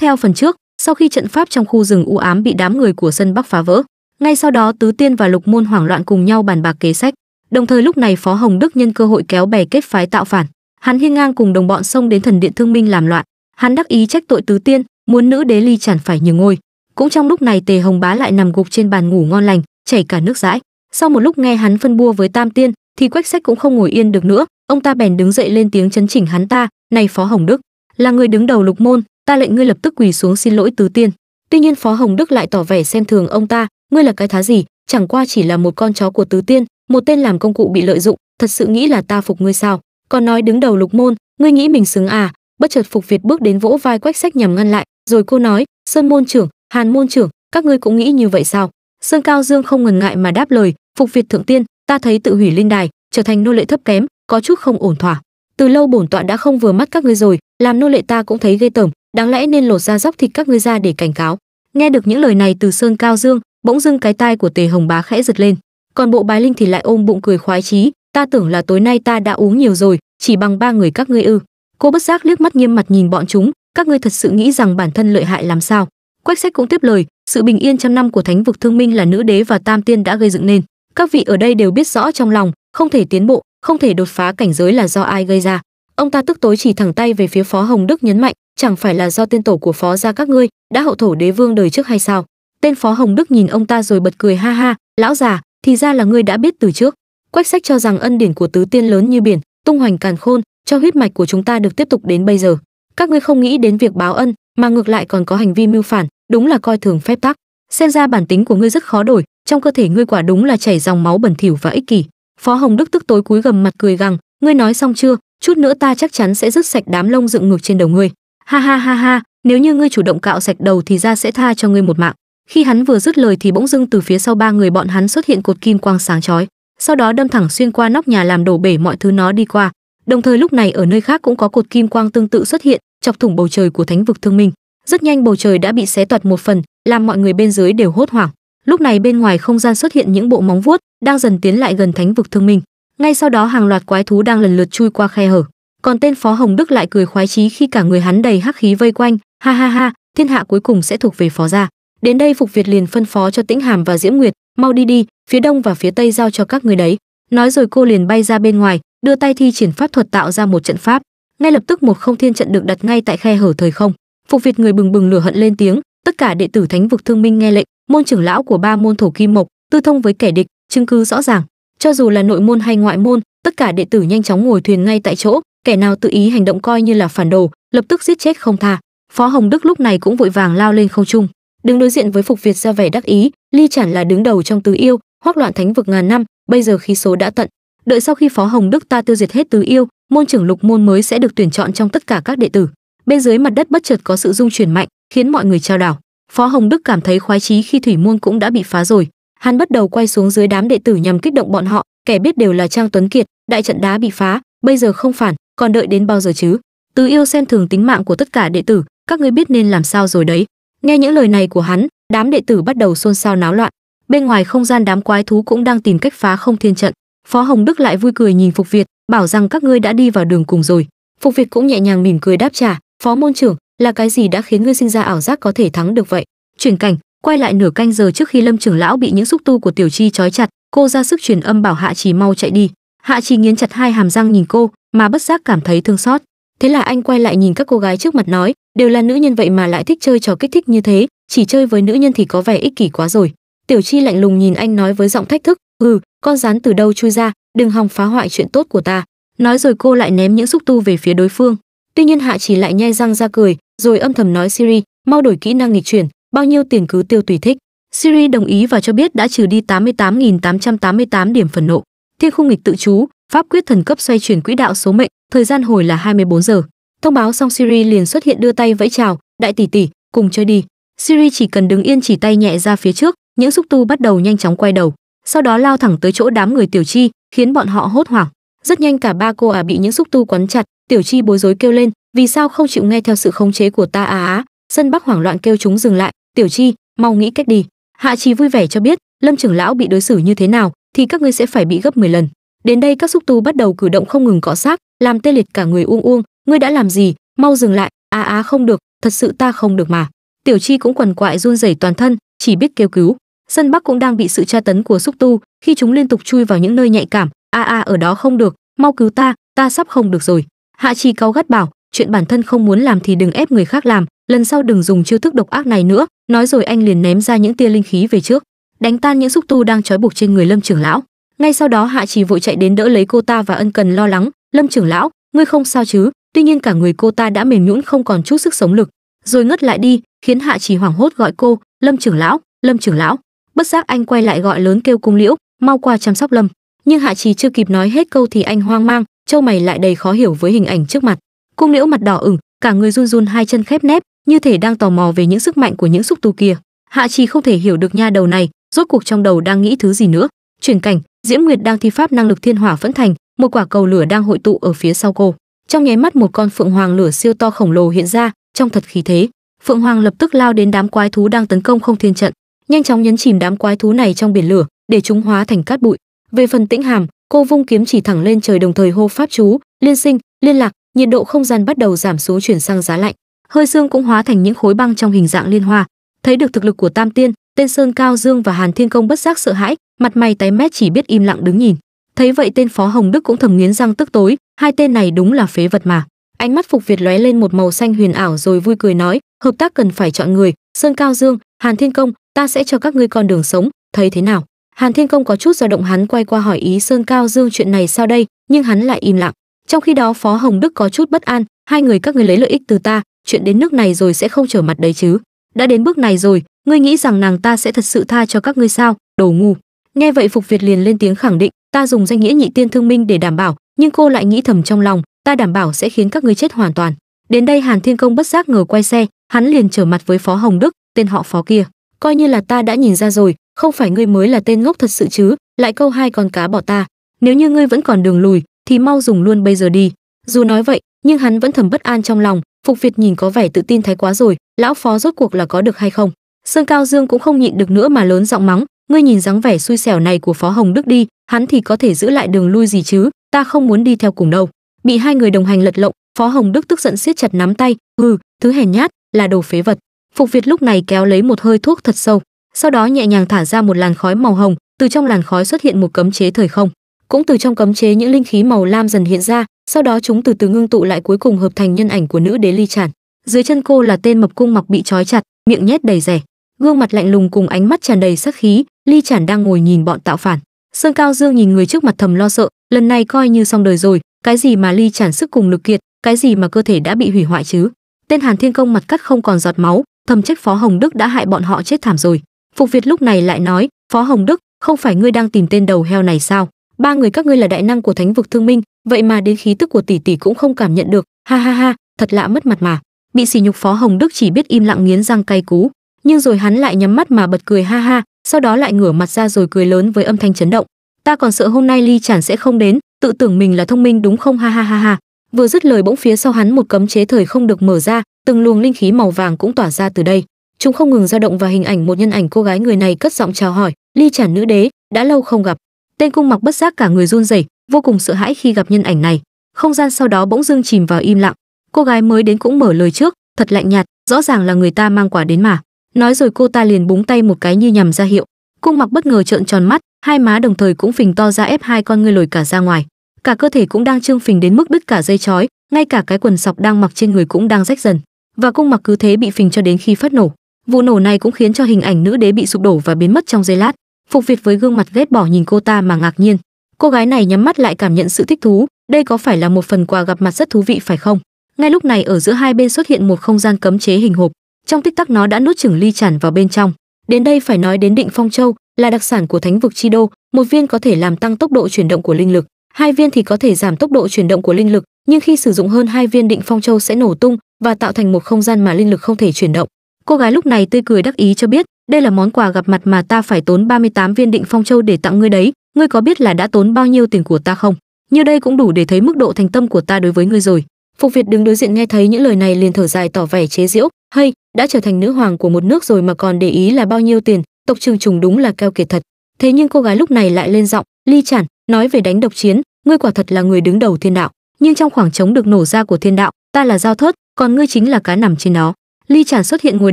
theo phần trước, sau khi trận pháp trong khu rừng u ám bị đám người của sân Bắc phá vỡ, ngay sau đó Tứ Tiên và Lục Môn hoảng loạn cùng nhau bàn bạc kế sách. Đồng thời lúc này Phó Hồng Đức nhân cơ hội kéo bè kết phái tạo phản, hắn hiên ngang cùng đồng bọn xông đến Thần Điện Thương Minh làm loạn. Hắn đắc ý trách tội Tứ Tiên, muốn nữ đế ly chẳng phải nhường ngôi. Cũng trong lúc này Tề Hồng Bá lại nằm gục trên bàn ngủ ngon lành, chảy cả nước dãi. Sau một lúc nghe hắn phân bua với Tam Tiên, thì Quách Sách cũng không ngồi yên được nữa, ông ta bèn đứng dậy lên tiếng chấn chỉnh hắn ta, "Này Phó Hồng Đức, là người đứng đầu Lục Môn, ta lệnh ngươi lập tức quỳ xuống xin lỗi tứ tiên tuy nhiên phó hồng đức lại tỏ vẻ xem thường ông ta ngươi là cái thá gì chẳng qua chỉ là một con chó của tứ tiên một tên làm công cụ bị lợi dụng thật sự nghĩ là ta phục ngươi sao còn nói đứng đầu lục môn ngươi nghĩ mình xứng à bất chợt phục việt bước đến vỗ vai quách sách nhằm ngăn lại rồi cô nói sơn môn trưởng hàn môn trưởng các ngươi cũng nghĩ như vậy sao sơn cao dương không ngần ngại mà đáp lời phục việt thượng tiên ta thấy tự hủy linh đài trở thành nô lệ thấp kém có chút không ổn thỏa từ lâu bổn tọa đã không vừa mắt các ngươi rồi làm nô lệ ta cũng thấy ghê tởm đáng lẽ nên lột ra dóc thịt các ngươi ra để cảnh cáo nghe được những lời này từ sơn cao dương bỗng dưng cái tai của tề hồng bá khẽ giật lên còn bộ bái linh thì lại ôm bụng cười khoái chí ta tưởng là tối nay ta đã uống nhiều rồi chỉ bằng ba người các ngươi ư cô bất giác liếc mắt nghiêm mặt nhìn bọn chúng các ngươi thật sự nghĩ rằng bản thân lợi hại làm sao quách sách cũng tiếp lời sự bình yên trăm năm của thánh vực thương minh là nữ đế và tam tiên đã gây dựng nên các vị ở đây đều biết rõ trong lòng không thể tiến bộ không thể đột phá cảnh giới là do ai gây ra ông ta tức tối chỉ thẳng tay về phía phó hồng đức nhấn mạnh chẳng phải là do tiên tổ của phó gia các ngươi đã hậu thổ đế vương đời trước hay sao tên phó hồng đức nhìn ông ta rồi bật cười ha ha lão già thì ra là ngươi đã biết từ trước quách sách cho rằng ân điển của tứ tiên lớn như biển tung hoành càn khôn cho huyết mạch của chúng ta được tiếp tục đến bây giờ các ngươi không nghĩ đến việc báo ân mà ngược lại còn có hành vi mưu phản đúng là coi thường phép tắc xem ra bản tính của ngươi rất khó đổi trong cơ thể ngươi quả đúng là chảy dòng máu bẩn thỉu và ích kỷ phó hồng đức tức tối cúi gầm mặt cười gằn ngươi nói xong chưa chút nữa ta chắc chắn sẽ rứt sạch đám lông dựng ngược trên đầu ngươi ha ha ha ha nếu như ngươi chủ động cạo sạch đầu thì ra sẽ tha cho ngươi một mạng khi hắn vừa dứt lời thì bỗng dưng từ phía sau ba người bọn hắn xuất hiện cột kim quang sáng chói sau đó đâm thẳng xuyên qua nóc nhà làm đổ bể mọi thứ nó đi qua đồng thời lúc này ở nơi khác cũng có cột kim quang tương tự xuất hiện chọc thủng bầu trời của thánh vực thương minh rất nhanh bầu trời đã bị xé toạt một phần làm mọi người bên dưới đều hốt hoảng lúc này bên ngoài không gian xuất hiện những bộ móng vuốt đang dần tiến lại gần thánh vực thương minh ngay sau đó hàng loạt quái thú đang lần lượt chui qua khe hở còn tên phó hồng đức lại cười khoái chí khi cả người hắn đầy hắc khí vây quanh ha ha ha thiên hạ cuối cùng sẽ thuộc về phó gia đến đây phục việt liền phân phó cho tĩnh hàm và diễm nguyệt mau đi đi phía đông và phía tây giao cho các người đấy nói rồi cô liền bay ra bên ngoài đưa tay thi triển pháp thuật tạo ra một trận pháp ngay lập tức một không thiên trận được đặt ngay tại khe hở thời không phục việt người bừng bừng lửa hận lên tiếng tất cả đệ tử thánh vực thương minh nghe lệnh môn trưởng lão của ba môn thổ kim mộc tư thông với kẻ địch chứng cứ rõ ràng cho dù là nội môn hay ngoại môn tất cả đệ tử nhanh chóng ngồi thuyền ngay tại chỗ kẻ nào tự ý hành động coi như là phản đồ lập tức giết chết không tha phó hồng đức lúc này cũng vội vàng lao lên không trung đứng đối diện với phục việt ra vẻ đắc ý ly chản là đứng đầu trong tứ yêu hoắc loạn thánh vực ngàn năm bây giờ khí số đã tận đợi sau khi phó hồng đức ta tiêu diệt hết tứ yêu môn trưởng lục môn mới sẽ được tuyển chọn trong tất cả các đệ tử bên dưới mặt đất bất chợt có sự rung chuyển mạnh khiến mọi người trao đảo phó hồng đức cảm thấy khoái chí khi thủy môn cũng đã bị phá rồi hắn bắt đầu quay xuống dưới đám đệ tử nhằm kích động bọn họ kẻ biết đều là trang tuấn kiệt đại trận đá bị phá bây giờ không phản còn đợi đến bao giờ chứ từ yêu xem thường tính mạng của tất cả đệ tử các ngươi biết nên làm sao rồi đấy nghe những lời này của hắn đám đệ tử bắt đầu xôn xao náo loạn bên ngoài không gian đám quái thú cũng đang tìm cách phá không thiên trận phó hồng đức lại vui cười nhìn phục việt bảo rằng các ngươi đã đi vào đường cùng rồi phục việt cũng nhẹ nhàng mỉm cười đáp trả phó môn trưởng là cái gì đã khiến ngươi sinh ra ảo giác có thể thắng được vậy chuyển cảnh quay lại nửa canh giờ trước khi lâm trưởng lão bị những xúc tu của tiểu chi trói chặt cô ra sức truyền âm bảo hạ chỉ mau chạy đi hạ chỉ nghiến chặt hai hàm răng nhìn cô mà bất giác cảm thấy thương xót thế là anh quay lại nhìn các cô gái trước mặt nói đều là nữ nhân vậy mà lại thích chơi trò kích thích như thế chỉ chơi với nữ nhân thì có vẻ ích kỷ quá rồi tiểu chi lạnh lùng nhìn anh nói với giọng thách thức ừ con rắn từ đâu chui ra đừng hòng phá hoại chuyện tốt của ta nói rồi cô lại ném những xúc tu về phía đối phương tuy nhiên hạ chỉ lại nhai răng ra cười rồi âm thầm nói siri mau đổi kỹ năng nghịch chuyển bao nhiêu tiền cứ tiêu tùy thích siri đồng ý và cho biết đã trừ đi 88.888 điểm phần nộ thiên khung nghịch tự chú pháp quyết thần cấp xoay chuyển quỹ đạo số mệnh thời gian hồi là 24 giờ thông báo xong siri liền xuất hiện đưa tay vẫy chào đại tỷ tỷ cùng chơi đi siri chỉ cần đứng yên chỉ tay nhẹ ra phía trước những xúc tu bắt đầu nhanh chóng quay đầu sau đó lao thẳng tới chỗ đám người tiểu chi khiến bọn họ hốt hoảng rất nhanh cả ba cô à bị những xúc tu quấn chặt tiểu chi bối rối kêu lên vì sao không chịu nghe theo sự khống chế của ta á à á sân bắc hoảng loạn kêu chúng dừng lại tiểu chi mau nghĩ cách đi hạ trì vui vẻ cho biết lâm trưởng lão bị đối xử như thế nào thì các ngươi sẽ phải bị gấp 10 lần đến đây các xúc tu bắt đầu cử động không ngừng cọ sát làm tê liệt cả người uông uông ngươi đã làm gì mau dừng lại A à a à, không được thật sự ta không được mà tiểu chi cũng quằn quại run rẩy toàn thân chỉ biết kêu cứu sân bắc cũng đang bị sự tra tấn của xúc tu khi chúng liên tục chui vào những nơi nhạy cảm a à a ở đó không được mau cứu ta ta sắp không được rồi hạ chi cáu gắt bảo chuyện bản thân không muốn làm thì đừng ép người khác làm lần sau đừng dùng chiêu thức độc ác này nữa nói rồi anh liền ném ra những tia linh khí về trước đánh tan những xúc tu đang trói buộc trên người lâm trưởng lão ngay sau đó hạ trì vội chạy đến đỡ lấy cô ta và ân cần lo lắng lâm trưởng lão ngươi không sao chứ tuy nhiên cả người cô ta đã mềm nhũn không còn chút sức sống lực rồi ngất lại đi khiến hạ trì hoảng hốt gọi cô lâm trưởng lão lâm trưởng lão bất giác anh quay lại gọi lớn kêu cung liễu mau qua chăm sóc lâm nhưng hạ trì chưa kịp nói hết câu thì anh hoang mang châu mày lại đầy khó hiểu với hình ảnh trước mặt cung liễu mặt đỏ ửng cả người run run hai chân khép nép như thể đang tò mò về những sức mạnh của những xúc tu kia hạ trì không thể hiểu được nha đầu này rốt cuộc trong đầu đang nghĩ thứ gì nữa chuyển cảnh diễm nguyệt đang thi pháp năng lực thiên hỏa phẫn thành một quả cầu lửa đang hội tụ ở phía sau cô trong nháy mắt một con phượng hoàng lửa siêu to khổng lồ hiện ra trong thật khí thế phượng hoàng lập tức lao đến đám quái thú đang tấn công không thiên trận nhanh chóng nhấn chìm đám quái thú này trong biển lửa để chúng hóa thành cát bụi về phần tĩnh hàm cô vung kiếm chỉ thẳng lên trời đồng thời hô pháp chú liên sinh liên lạc nhiệt độ không gian bắt đầu giảm xuống chuyển sang giá lạnh hơi xương cũng hóa thành những khối băng trong hình dạng liên hoa thấy được thực lực của tam tiên tên sơn cao dương và hàn thiên công bất giác sợ hãi mặt mày tái mét chỉ biết im lặng đứng nhìn thấy vậy tên phó hồng đức cũng thầm nghiến răng tức tối hai tên này đúng là phế vật mà ánh mắt phục việt lóe lên một màu xanh huyền ảo rồi vui cười nói hợp tác cần phải chọn người sơn cao dương hàn thiên công ta sẽ cho các ngươi con đường sống thấy thế nào hàn thiên công có chút dao động hắn quay qua hỏi ý sơn cao dương chuyện này sao đây nhưng hắn lại im lặng trong khi đó phó hồng đức có chút bất an hai người các ngươi lấy lợi ích từ ta chuyện đến nước này rồi sẽ không trở mặt đấy chứ đã đến bước này rồi ngươi nghĩ rằng nàng ta sẽ thật sự tha cho các ngươi sao đồ ngu nghe vậy phục việt liền lên tiếng khẳng định ta dùng danh nghĩa nhị tiên thương minh để đảm bảo nhưng cô lại nghĩ thầm trong lòng ta đảm bảo sẽ khiến các ngươi chết hoàn toàn đến đây hàn thiên công bất giác ngờ quay xe hắn liền trở mặt với phó hồng đức tên họ phó kia coi như là ta đã nhìn ra rồi không phải ngươi mới là tên ngốc thật sự chứ lại câu hai con cá bỏ ta nếu như ngươi vẫn còn đường lùi thì mau dùng luôn bây giờ đi dù nói vậy nhưng hắn vẫn thầm bất an trong lòng phục việt nhìn có vẻ tự tin thái quá rồi lão phó rốt cuộc là có được hay không Sơn Cao Dương cũng không nhịn được nữa mà lớn giọng mắng, ngươi nhìn dáng vẻ xui xẻo này của Phó Hồng Đức đi, hắn thì có thể giữ lại đường lui gì chứ, ta không muốn đi theo cùng đâu. Bị hai người đồng hành lật lộng, Phó Hồng Đức tức giận siết chặt nắm tay, "Ừ, thứ hèn nhát, là đồ phế vật." Phục Việt lúc này kéo lấy một hơi thuốc thật sâu, sau đó nhẹ nhàng thả ra một làn khói màu hồng, từ trong làn khói xuất hiện một cấm chế thời không. Cũng từ trong cấm chế những linh khí màu lam dần hiện ra, sau đó chúng từ từ ngưng tụ lại cuối cùng hợp thành nhân ảnh của nữ đế Ly Tràn. Dưới chân cô là tên mập cung mặc bị trói chặt, miệng nhét đầy rẻ gương mặt lạnh lùng cùng ánh mắt tràn đầy sát khí ly chản đang ngồi nhìn bọn tạo phản sơn cao dương nhìn người trước mặt thầm lo sợ lần này coi như xong đời rồi cái gì mà ly chản sức cùng lực kiệt cái gì mà cơ thể đã bị hủy hoại chứ tên hàn thiên công mặt cắt không còn giọt máu thầm trách phó hồng đức đã hại bọn họ chết thảm rồi phục việt lúc này lại nói phó hồng đức không phải ngươi đang tìm tên đầu heo này sao ba người các ngươi là đại năng của thánh vực thương minh vậy mà đến khí tức của tỷ tỷ cũng không cảm nhận được ha ha ha thật lạ mất mặt mà bị sỉ nhục phó hồng đức chỉ biết im lặng nghiến răng cay cú nhưng rồi hắn lại nhắm mắt mà bật cười ha ha sau đó lại ngửa mặt ra rồi cười lớn với âm thanh chấn động ta còn sợ hôm nay ly chản sẽ không đến tự tưởng mình là thông minh đúng không ha ha ha ha vừa dứt lời bỗng phía sau hắn một cấm chế thời không được mở ra từng luồng linh khí màu vàng cũng tỏa ra từ đây chúng không ngừng dao động và hình ảnh một nhân ảnh cô gái người này cất giọng chào hỏi ly chản nữ đế đã lâu không gặp tên cung mặc bất giác cả người run rẩy vô cùng sợ hãi khi gặp nhân ảnh này không gian sau đó bỗng dưng chìm vào im lặng cô gái mới đến cũng mở lời trước thật lạnh nhạt rõ ràng là người ta mang quả đến mà nói rồi cô ta liền búng tay một cái như nhằm ra hiệu cung mặc bất ngờ trợn tròn mắt hai má đồng thời cũng phình to ra ép hai con ngươi lồi cả ra ngoài cả cơ thể cũng đang trương phình đến mức đứt cả dây chói ngay cả cái quần sọc đang mặc trên người cũng đang rách dần và cung mặc cứ thế bị phình cho đến khi phát nổ vụ nổ này cũng khiến cho hình ảnh nữ đế bị sụp đổ và biến mất trong giây lát phục việt với gương mặt ghét bỏ nhìn cô ta mà ngạc nhiên cô gái này nhắm mắt lại cảm nhận sự thích thú đây có phải là một phần quà gặp mặt rất thú vị phải không ngay lúc này ở giữa hai bên xuất hiện một không gian cấm chế hình hộp trong tích tắc nó đã nuốt chửng ly tràn vào bên trong đến đây phải nói đến định phong châu là đặc sản của thánh vực chi đô một viên có thể làm tăng tốc độ chuyển động của linh lực hai viên thì có thể giảm tốc độ chuyển động của linh lực nhưng khi sử dụng hơn hai viên định phong châu sẽ nổ tung và tạo thành một không gian mà linh lực không thể chuyển động cô gái lúc này tươi cười đắc ý cho biết đây là món quà gặp mặt mà ta phải tốn 38 viên định phong châu để tặng ngươi đấy ngươi có biết là đã tốn bao nhiêu tiền của ta không như đây cũng đủ để thấy mức độ thành tâm của ta đối với ngươi rồi phục việt đứng đối diện nghe thấy những lời này liền thở dài tỏ vẻ chế giễu hay đã trở thành nữ hoàng của một nước rồi mà còn để ý là bao nhiêu tiền tộc trường trùng đúng là keo kiệt thật thế nhưng cô gái lúc này lại lên giọng ly chản nói về đánh độc chiến ngươi quả thật là người đứng đầu thiên đạo nhưng trong khoảng trống được nổ ra của thiên đạo ta là giao thớt còn ngươi chính là cá nằm trên nó ly chản xuất hiện ngồi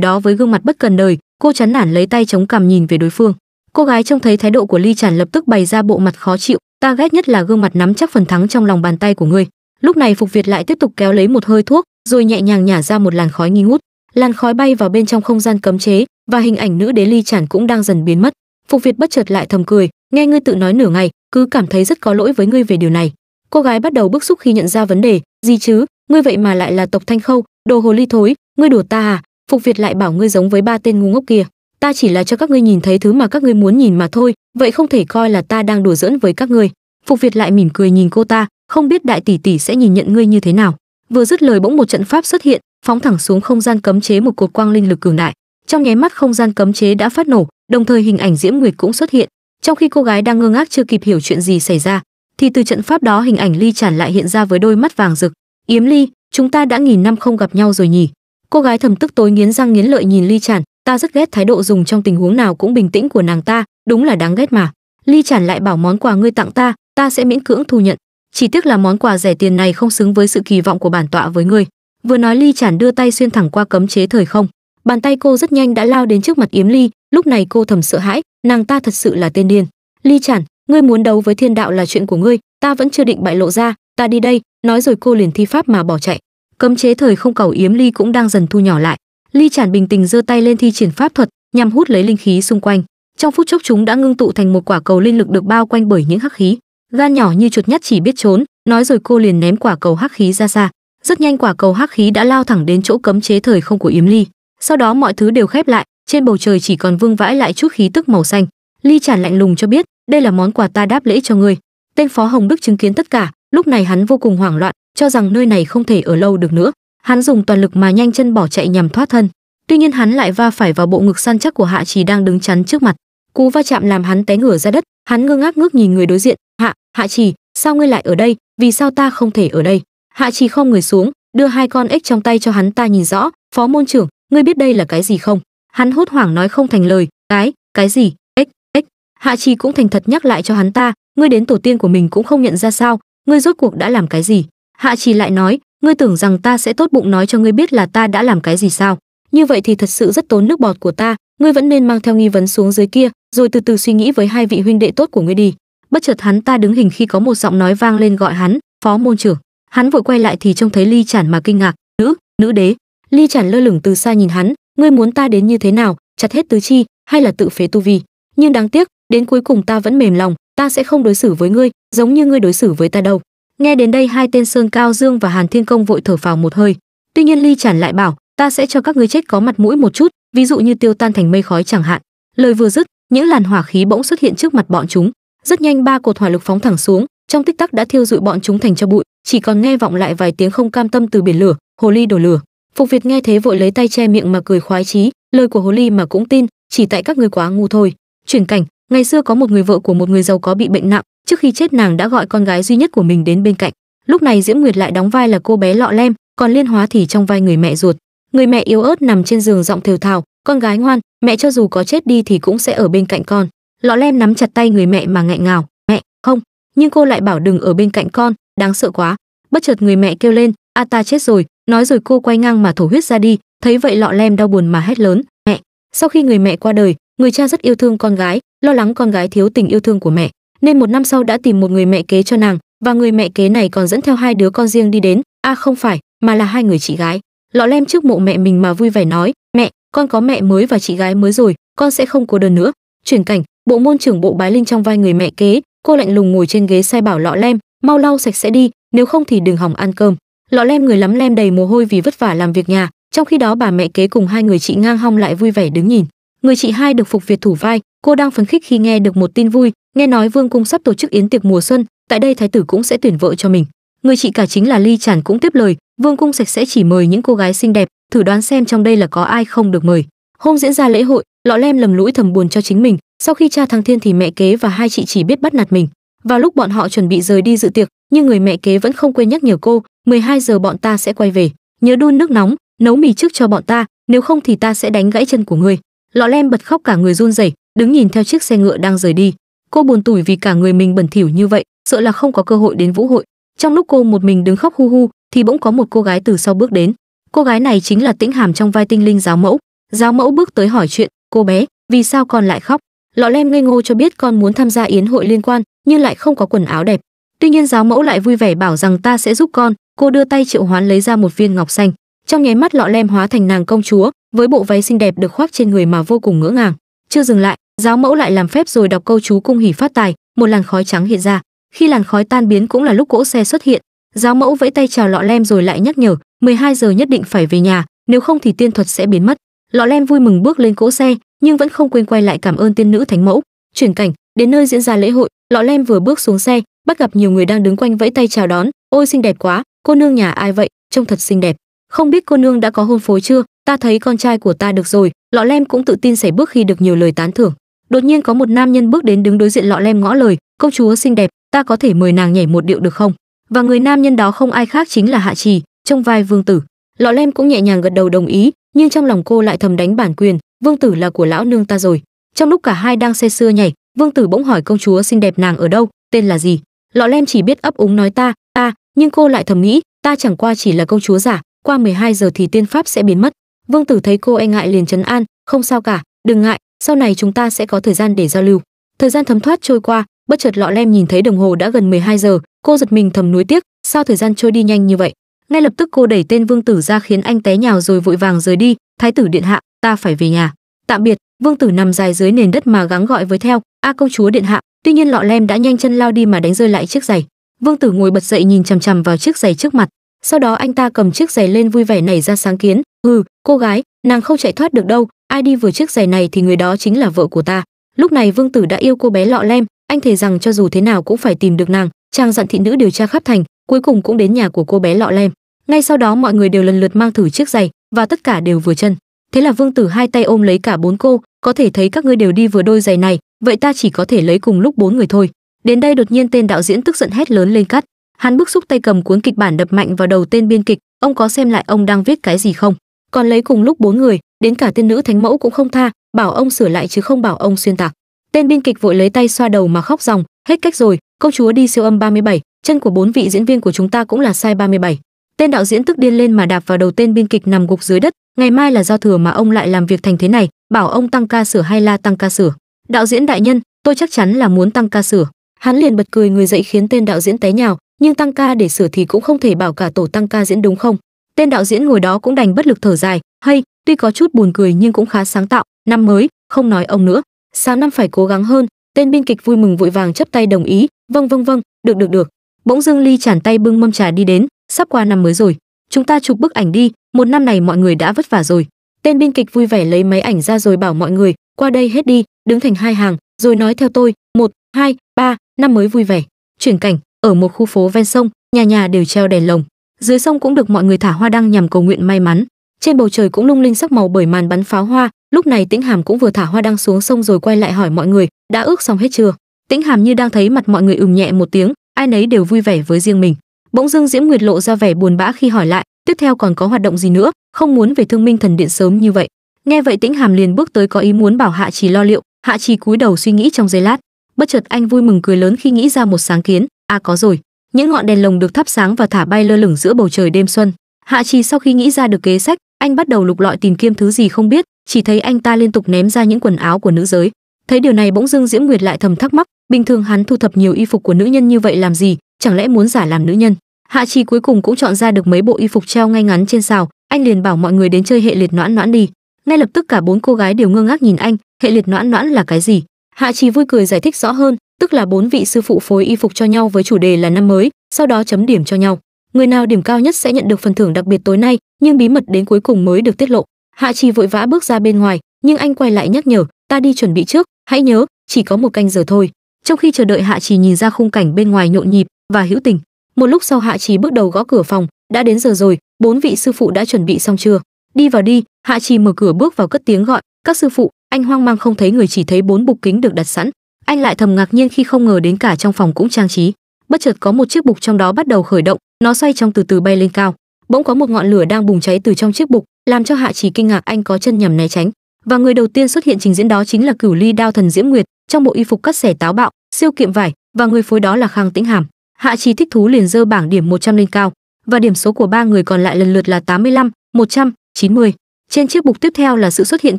đó với gương mặt bất cần đời cô chán nản lấy tay chống cằm nhìn về đối phương cô gái trông thấy thái độ của ly chản lập tức bày ra bộ mặt khó chịu ta ghét nhất là gương mặt nắm chắc phần thắng trong lòng bàn tay của ngươi lúc này phục việt lại tiếp tục kéo lấy một hơi thuốc rồi nhẹ nhàng nhả ra một làn khói nghi ngút làn khói bay vào bên trong không gian cấm chế và hình ảnh nữ đế ly chản cũng đang dần biến mất phục việt bất chợt lại thầm cười nghe ngươi tự nói nửa ngày cứ cảm thấy rất có lỗi với ngươi về điều này cô gái bắt đầu bức xúc khi nhận ra vấn đề gì chứ ngươi vậy mà lại là tộc thanh khâu đồ hồ ly thối ngươi đùa ta à phục việt lại bảo ngươi giống với ba tên ngu ngốc kia ta chỉ là cho các ngươi nhìn thấy thứ mà các ngươi muốn nhìn mà thôi vậy không thể coi là ta đang đùa giỡn với các ngươi phục việt lại mỉm cười nhìn cô ta không biết đại tỷ tỷ sẽ nhìn nhận ngươi như thế nào vừa dứt lời bỗng một trận pháp xuất hiện phóng thẳng xuống không gian cấm chế một cột quang linh lực cường đại trong nháy mắt không gian cấm chế đã phát nổ đồng thời hình ảnh diễm nguyệt cũng xuất hiện trong khi cô gái đang ngơ ngác chưa kịp hiểu chuyện gì xảy ra thì từ trận pháp đó hình ảnh ly tràn lại hiện ra với đôi mắt vàng rực yếm ly chúng ta đã nghìn năm không gặp nhau rồi nhỉ cô gái thầm tức tối nghiến răng nghiến lợi nhìn ly tràn ta rất ghét thái độ dùng trong tình huống nào cũng bình tĩnh của nàng ta đúng là đáng ghét mà ly tràn lại bảo món quà ngươi tặng ta ta sẽ miễn cưỡng thu nhận chỉ tiếc là món quà rẻ tiền này không xứng với sự kỳ vọng của bản tọa với ngươi vừa nói ly chản đưa tay xuyên thẳng qua cấm chế thời không bàn tay cô rất nhanh đã lao đến trước mặt yếm ly lúc này cô thầm sợ hãi nàng ta thật sự là tên điên ly chản ngươi muốn đấu với thiên đạo là chuyện của ngươi ta vẫn chưa định bại lộ ra ta đi đây nói rồi cô liền thi pháp mà bỏ chạy cấm chế thời không cầu yếm ly cũng đang dần thu nhỏ lại ly chản bình tình giơ tay lên thi triển pháp thuật nhằm hút lấy linh khí xung quanh trong phút chốc chúng đã ngưng tụ thành một quả cầu linh lực được bao quanh bởi những hắc khí gan nhỏ như chuột nhắt chỉ biết trốn nói rồi cô liền ném quả cầu hắc khí ra xa rất nhanh quả cầu hắc khí đã lao thẳng đến chỗ cấm chế thời không của yếm ly sau đó mọi thứ đều khép lại trên bầu trời chỉ còn vương vãi lại chút khí tức màu xanh ly tràn lạnh lùng cho biết đây là món quà ta đáp lễ cho ngươi tên phó hồng đức chứng kiến tất cả lúc này hắn vô cùng hoảng loạn cho rằng nơi này không thể ở lâu được nữa hắn dùng toàn lực mà nhanh chân bỏ chạy nhằm thoát thân tuy nhiên hắn lại va phải vào bộ ngực săn chắc của hạ trì đang đứng chắn trước mặt cú va chạm làm hắn té ngửa ra đất hắn ngơ ngác ngước nhìn người đối diện hạ hạ trì sao ngươi lại ở đây vì sao ta không thể ở đây hạ trì không người xuống đưa hai con ếch trong tay cho hắn ta nhìn rõ phó môn trưởng ngươi biết đây là cái gì không hắn hốt hoảng nói không thành lời cái cái gì ếch ếch hạ trì cũng thành thật nhắc lại cho hắn ta ngươi đến tổ tiên của mình cũng không nhận ra sao ngươi rốt cuộc đã làm cái gì hạ trì lại nói ngươi tưởng rằng ta sẽ tốt bụng nói cho ngươi biết là ta đã làm cái gì sao như vậy thì thật sự rất tốn nước bọt của ta ngươi vẫn nên mang theo nghi vấn xuống dưới kia rồi từ từ suy nghĩ với hai vị huynh đệ tốt của ngươi đi bất chợt hắn ta đứng hình khi có một giọng nói vang lên gọi hắn phó môn trưởng hắn vội quay lại thì trông thấy ly chản mà kinh ngạc nữ nữ đế ly chản lơ lửng từ xa nhìn hắn ngươi muốn ta đến như thế nào chặt hết tứ chi hay là tự phế tu vi nhưng đáng tiếc đến cuối cùng ta vẫn mềm lòng ta sẽ không đối xử với ngươi giống như ngươi đối xử với ta đâu nghe đến đây hai tên sơn cao dương và hàn thiên công vội thở phào một hơi tuy nhiên ly chản lại bảo ta sẽ cho các ngươi chết có mặt mũi một chút ví dụ như tiêu tan thành mây khói chẳng hạn lời vừa dứt những làn hỏa khí bỗng xuất hiện trước mặt bọn chúng rất nhanh ba cột hỏa lực phóng thẳng xuống trong tích tắc đã thiêu dụi bọn chúng thành cho bụi chỉ còn nghe vọng lại vài tiếng không cam tâm từ biển lửa hồ ly đổ lửa phục việt nghe thế vội lấy tay che miệng mà cười khoái chí lời của hồ ly mà cũng tin chỉ tại các người quá ngu thôi chuyển cảnh ngày xưa có một người vợ của một người giàu có bị bệnh nặng trước khi chết nàng đã gọi con gái duy nhất của mình đến bên cạnh lúc này diễm nguyệt lại đóng vai là cô bé lọ lem còn liên hóa thì trong vai người mẹ ruột người mẹ yếu ớt nằm trên giường giọng thều thào con gái ngoan mẹ cho dù có chết đi thì cũng sẽ ở bên cạnh con lọ lem nắm chặt tay người mẹ mà nghẹn ngào mẹ không nhưng cô lại bảo đừng ở bên cạnh con đáng sợ quá bất chợt người mẹ kêu lên a ta chết rồi nói rồi cô quay ngang mà thổ huyết ra đi thấy vậy lọ lem đau buồn mà hét lớn mẹ sau khi người mẹ qua đời người cha rất yêu thương con gái lo lắng con gái thiếu tình yêu thương của mẹ nên một năm sau đã tìm một người mẹ kế cho nàng và người mẹ kế này còn dẫn theo hai đứa con riêng đi đến a không phải mà là hai người chị gái lọ lem trước mộ mẹ mình mà vui vẻ nói mẹ con có mẹ mới và chị gái mới rồi con sẽ không cô đơn nữa chuyển cảnh bộ môn trưởng bộ bái linh trong vai người mẹ kế cô lạnh lùng ngồi trên ghế sai bảo lọ lem mau lau sạch sẽ đi nếu không thì đừng hỏng ăn cơm lọ lem người lắm lem đầy mồ hôi vì vất vả làm việc nhà trong khi đó bà mẹ kế cùng hai người chị ngang hong lại vui vẻ đứng nhìn người chị hai được phục việt thủ vai cô đang phấn khích khi nghe được một tin vui nghe nói vương cung sắp tổ chức yến tiệc mùa xuân tại đây thái tử cũng sẽ tuyển vợ cho mình người chị cả chính là ly chản cũng tiếp lời vương cung sạch sẽ chỉ mời những cô gái xinh đẹp thử đoán xem trong đây là có ai không được mời hôm diễn ra lễ hội lọ lem lầm lũi thầm buồn cho chính mình sau khi cha thằng thiên thì mẹ kế và hai chị chỉ biết bắt nạt mình vào lúc bọn họ chuẩn bị rời đi dự tiệc nhưng người mẹ kế vẫn không quên nhắc nhở cô 12 giờ bọn ta sẽ quay về nhớ đun nước nóng nấu mì trước cho bọn ta nếu không thì ta sẽ đánh gãy chân của ngươi lọ lem bật khóc cả người run rẩy đứng nhìn theo chiếc xe ngựa đang rời đi cô buồn tủi vì cả người mình bẩn thỉu như vậy sợ là không có cơ hội đến vũ hội trong lúc cô một mình đứng khóc hu hu thì bỗng có một cô gái từ sau bước đến cô gái này chính là tĩnh hàm trong vai tinh linh giáo mẫu giáo mẫu bước tới hỏi chuyện cô bé vì sao con lại khóc lọ lem ngây ngô cho biết con muốn tham gia yến hội liên quan nhưng lại không có quần áo đẹp tuy nhiên giáo mẫu lại vui vẻ bảo rằng ta sẽ giúp con cô đưa tay triệu hoán lấy ra một viên ngọc xanh trong nháy mắt lọ lem hóa thành nàng công chúa với bộ váy xinh đẹp được khoác trên người mà vô cùng ngỡ ngàng chưa dừng lại giáo mẫu lại làm phép rồi đọc câu chú cung hỉ phát tài một làn khói trắng hiện ra khi làn khói tan biến cũng là lúc cỗ xe xuất hiện giáo mẫu vẫy tay chào lọ lem rồi lại nhắc nhở 12 giờ nhất định phải về nhà nếu không thì tiên thuật sẽ biến mất lọ lem vui mừng bước lên cỗ xe nhưng vẫn không quên quay lại cảm ơn tiên nữ thánh mẫu chuyển cảnh đến nơi diễn ra lễ hội lọ lem vừa bước xuống xe bắt gặp nhiều người đang đứng quanh vẫy tay chào đón ôi xinh đẹp quá cô nương nhà ai vậy trông thật xinh đẹp không biết cô nương đã có hôn phối chưa ta thấy con trai của ta được rồi lọ lem cũng tự tin xảy bước khi được nhiều lời tán thưởng đột nhiên có một nam nhân bước đến đứng đối diện lọ lem ngõ lời công chúa xinh đẹp ta có thể mời nàng nhảy một điệu được không và người nam nhân đó không ai khác chính là hạ trì trong vai vương tử lọ lem cũng nhẹ nhàng gật đầu đồng ý nhưng trong lòng cô lại thầm đánh bản quyền vương tử là của lão nương ta rồi trong lúc cả hai đang xe sưa nhảy vương tử bỗng hỏi công chúa xinh đẹp nàng ở đâu tên là gì lọ lem chỉ biết ấp úng nói ta ta nhưng cô lại thầm nghĩ ta chẳng qua chỉ là công chúa giả qua 12 giờ thì tiên pháp sẽ biến mất vương tử thấy cô e ngại liền trấn an không sao cả đừng ngại sau này chúng ta sẽ có thời gian để giao lưu thời gian thấm thoát trôi qua bất chợt lọ lem nhìn thấy đồng hồ đã gần 12 giờ cô giật mình thầm nuối tiếc sao thời gian trôi đi nhanh như vậy ngay lập tức cô đẩy tên vương tử ra khiến anh té nhào rồi vội vàng rời đi thái tử điện hạ ta phải về nhà tạm biệt vương tử nằm dài dưới nền đất mà gắng gọi với theo a công chúa điện hạ tuy nhiên lọ lem đã nhanh chân lao đi mà đánh rơi lại chiếc giày vương tử ngồi bật dậy nhìn chằm chằm vào chiếc giày trước mặt sau đó anh ta cầm chiếc giày lên vui vẻ nảy ra sáng kiến ừ cô gái nàng không chạy thoát được đâu ai đi vừa chiếc giày này thì người đó chính là vợ của ta lúc này vương tử đã yêu cô bé lọ lem anh thề rằng cho dù thế nào cũng phải tìm được nàng chàng dặn thị nữ điều tra khắp thành cuối cùng cũng đến nhà của cô bé lọ lem ngay sau đó mọi người đều lần lượt mang thử chiếc giày và tất cả đều vừa chân thế là vương tử hai tay ôm lấy cả bốn cô có thể thấy các ngươi đều đi vừa đôi giày này vậy ta chỉ có thể lấy cùng lúc bốn người thôi đến đây đột nhiên tên đạo diễn tức giận hét lớn lên cắt hắn bức xúc tay cầm cuốn kịch bản đập mạnh vào đầu tên biên kịch ông có xem lại ông đang viết cái gì không còn lấy cùng lúc bốn người đến cả tên nữ thánh mẫu cũng không tha bảo ông sửa lại chứ không bảo ông xuyên tạc tên biên kịch vội lấy tay xoa đầu mà khóc ròng hết cách rồi công chúa đi siêu âm 37, chân của bốn vị diễn viên của chúng ta cũng là sai 37 tên đạo diễn tức điên lên mà đạp vào đầu tên biên kịch nằm gục dưới đất ngày mai là do thừa mà ông lại làm việc thành thế này bảo ông tăng ca sửa hay la tăng ca sửa đạo diễn đại nhân tôi chắc chắn là muốn tăng ca sửa hắn liền bật cười người dậy khiến tên đạo diễn té nhào nhưng tăng ca để sửa thì cũng không thể bảo cả tổ tăng ca diễn đúng không tên đạo diễn ngồi đó cũng đành bất lực thở dài hay tuy có chút buồn cười nhưng cũng khá sáng tạo năm mới không nói ông nữa sáng năm phải cố gắng hơn tên biên kịch vui mừng vội vàng chấp tay đồng ý vâng vâng vâng được được được bỗng dưng ly chản tay bưng mâm trà đi đến sắp qua năm mới rồi chúng ta chụp bức ảnh đi một năm này mọi người đã vất vả rồi tên biên kịch vui vẻ lấy máy ảnh ra rồi bảo mọi người qua đây hết đi đứng thành hai hàng rồi nói theo tôi một hai ba năm mới vui vẻ chuyển cảnh ở một khu phố ven sông nhà nhà đều treo đèn lồng dưới sông cũng được mọi người thả hoa đăng nhằm cầu nguyện may mắn trên bầu trời cũng lung linh sắc màu bởi màn bắn pháo hoa lúc này tĩnh hàm cũng vừa thả hoa đăng xuống sông rồi quay lại hỏi mọi người đã ước xong hết chưa tĩnh hàm như đang thấy mặt mọi người ừm nhẹ một tiếng ai nấy đều vui vẻ với riêng mình bỗng dưng diễm nguyệt lộ ra vẻ buồn bã khi hỏi lại tiếp theo còn có hoạt động gì nữa không muốn về thương minh thần điện sớm như vậy nghe vậy tĩnh hàm liền bước tới có ý muốn bảo hạ trì lo liệu hạ trì cúi đầu suy nghĩ trong giây lát bất chợt anh vui mừng cười lớn khi nghĩ ra một sáng kiến à có rồi những ngọn đèn lồng được thắp sáng và thả bay lơ lửng giữa bầu trời đêm xuân hạ trì sau khi nghĩ ra được kế sách anh bắt đầu lục lọi tìm kiếm thứ gì không biết chỉ thấy anh ta liên tục ném ra những quần áo của nữ giới thấy điều này bỗng dưng diễm nguyệt lại thầm thắc mắc bình thường hắn thu thập nhiều y phục của nữ nhân như vậy làm gì chẳng lẽ muốn giả làm nữ nhân hạ chi cuối cùng cũng chọn ra được mấy bộ y phục treo ngay ngắn trên xào anh liền bảo mọi người đến chơi hệ liệt noãn noãn đi ngay lập tức cả bốn cô gái đều ngơ ngác nhìn anh hệ liệt noãn noãn là cái gì hạ chi vui cười giải thích rõ hơn tức là bốn vị sư phụ phối y phục cho nhau với chủ đề là năm mới sau đó chấm điểm cho nhau người nào điểm cao nhất sẽ nhận được phần thưởng đặc biệt tối nay nhưng bí mật đến cuối cùng mới được tiết lộ hạ chi vội vã bước ra bên ngoài nhưng anh quay lại nhắc nhở ta đi chuẩn bị trước hãy nhớ chỉ có một canh giờ thôi trong khi chờ đợi hạ chỉ nhìn ra khung cảnh bên ngoài nhộn nhịp và hữu tình một lúc sau hạ trí bước đầu gõ cửa phòng đã đến giờ rồi bốn vị sư phụ đã chuẩn bị xong chưa đi vào đi hạ trì mở cửa bước vào cất tiếng gọi các sư phụ anh hoang mang không thấy người chỉ thấy bốn bục kính được đặt sẵn anh lại thầm ngạc nhiên khi không ngờ đến cả trong phòng cũng trang trí bất chợt có một chiếc bục trong đó bắt đầu khởi động nó xoay trong từ từ bay lên cao bỗng có một ngọn lửa đang bùng cháy từ trong chiếc bục làm cho hạ chỉ kinh ngạc anh có chân nhầm né tránh và người đầu tiên xuất hiện trình diễn đó chính là cửu ly đao thần diễm nguyệt trong bộ y phục cắt xẻ táo bạo siêu kiệm vải và người phối đó là khang tĩnh hàm Hạ Chí thích thú liền dơ bảng điểm 100 lên cao và điểm số của ba người còn lại lần lượt là 85, 100, 90. Trên chiếc bục tiếp theo là sự xuất hiện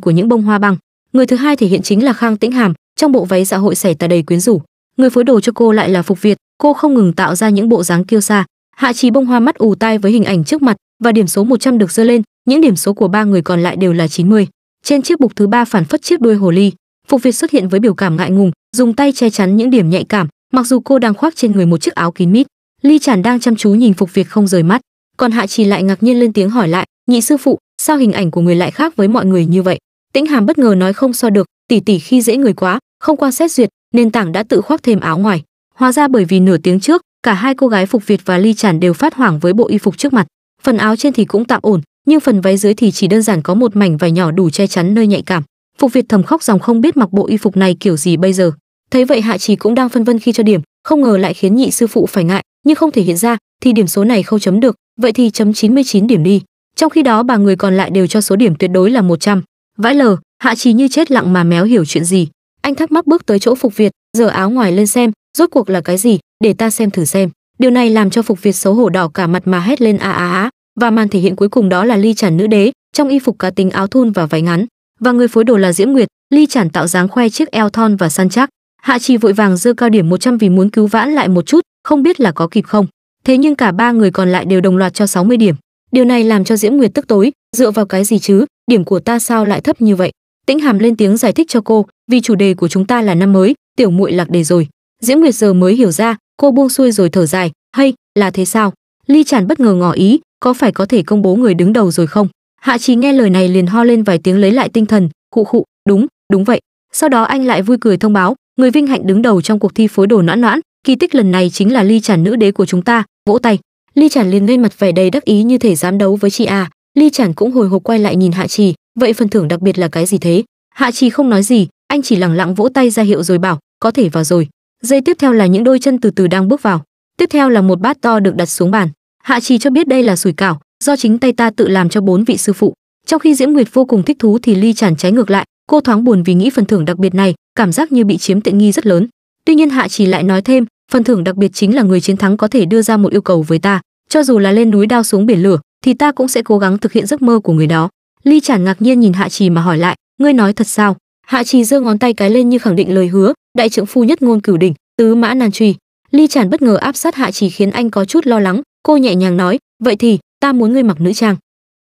của những bông hoa băng. Người thứ hai thể hiện chính là Khang Tĩnh Hàm, trong bộ váy dạ hội xẻ tà đầy quyến rũ. Người phối đồ cho cô lại là Phục Việt, cô không ngừng tạo ra những bộ dáng kiêu sa. Hạ Chí bông hoa mắt ù tai với hình ảnh trước mặt và điểm số 100 được dơ lên, những điểm số của ba người còn lại đều là 90. Trên chiếc bục thứ ba phản phất chiếc đuôi hồ ly, Phục Việt xuất hiện với biểu cảm ngại ngùng, dùng tay che chắn những điểm nhạy cảm, mặc dù cô đang khoác trên người một chiếc áo kín mít ly Tràn đang chăm chú nhìn phục việc không rời mắt còn hạ trì lại ngạc nhiên lên tiếng hỏi lại nhị sư phụ sao hình ảnh của người lại khác với mọi người như vậy tĩnh hàm bất ngờ nói không so được tỷ tỷ khi dễ người quá không qua xét duyệt nên tảng đã tự khoác thêm áo ngoài hóa ra bởi vì nửa tiếng trước cả hai cô gái phục việt và ly Tràn đều phát hoảng với bộ y phục trước mặt phần áo trên thì cũng tạm ổn nhưng phần váy dưới thì chỉ đơn giản có một mảnh vải nhỏ đủ che chắn nơi nhạy cảm phục việt thầm khóc dòng không biết mặc bộ y phục này kiểu gì bây giờ thấy vậy hạ chỉ cũng đang phân vân khi cho điểm không ngờ lại khiến nhị sư phụ phải ngại nhưng không thể hiện ra thì điểm số này không chấm được vậy thì chấm 99 điểm đi trong khi đó bà người còn lại đều cho số điểm tuyệt đối là 100. vãi lờ hạ trì như chết lặng mà méo hiểu chuyện gì anh thắc mắc bước tới chỗ phục việt giở áo ngoài lên xem rốt cuộc là cái gì để ta xem thử xem điều này làm cho phục việt xấu hổ đỏ cả mặt mà hét lên a a a và màn thể hiện cuối cùng đó là ly tràn nữ đế trong y phục cá tính áo thun và váy ngắn và người phối đồ là diễm nguyệt ly tràn tạo dáng khoe chiếc eo thon và săn chắc Hạ Trì vội vàng dơ cao điểm 100 vì muốn cứu vãn lại một chút, không biết là có kịp không. Thế nhưng cả ba người còn lại đều đồng loạt cho 60 điểm. Điều này làm cho Diễm Nguyệt tức tối, dựa vào cái gì chứ, điểm của ta sao lại thấp như vậy? Tĩnh Hàm lên tiếng giải thích cho cô, vì chủ đề của chúng ta là năm mới, tiểu muội lạc đề rồi. Diễm Nguyệt giờ mới hiểu ra, cô buông xuôi rồi thở dài, "Hay, là thế sao?" Ly Trản bất ngờ ngỏ ý, "Có phải có thể công bố người đứng đầu rồi không?" Hạ Trì nghe lời này liền ho lên vài tiếng lấy lại tinh thần, khụ khụ, "Đúng, đúng vậy." Sau đó anh lại vui cười thông báo, người vinh hạnh đứng đầu trong cuộc thi phối đồ noãn noãn kỳ tích lần này chính là ly tràn nữ đế của chúng ta vỗ tay ly tràn liền lên mặt vẻ đầy đắc ý như thể dám đấu với chị à ly tràn cũng hồi hộp quay lại nhìn hạ trì vậy phần thưởng đặc biệt là cái gì thế hạ trì không nói gì anh chỉ lẳng lặng vỗ tay ra hiệu rồi bảo có thể vào rồi dây tiếp theo là những đôi chân từ từ đang bước vào tiếp theo là một bát to được đặt xuống bàn hạ trì cho biết đây là sủi cảo do chính tay ta tự làm cho bốn vị sư phụ trong khi diễm nguyệt vô cùng thích thú thì ly tràn trái ngược lại cô thoáng buồn vì nghĩ phần thưởng đặc biệt này cảm giác như bị chiếm tiện nghi rất lớn tuy nhiên hạ chỉ lại nói thêm phần thưởng đặc biệt chính là người chiến thắng có thể đưa ra một yêu cầu với ta cho dù là lên núi đao xuống biển lửa thì ta cũng sẽ cố gắng thực hiện giấc mơ của người đó ly chản ngạc nhiên nhìn hạ trì mà hỏi lại ngươi nói thật sao hạ trì giơ ngón tay cái lên như khẳng định lời hứa đại trưởng phu nhất ngôn cửu đỉnh tứ mã nan truy ly chản bất ngờ áp sát hạ trì khiến anh có chút lo lắng cô nhẹ nhàng nói vậy thì ta muốn ngươi mặc nữ trang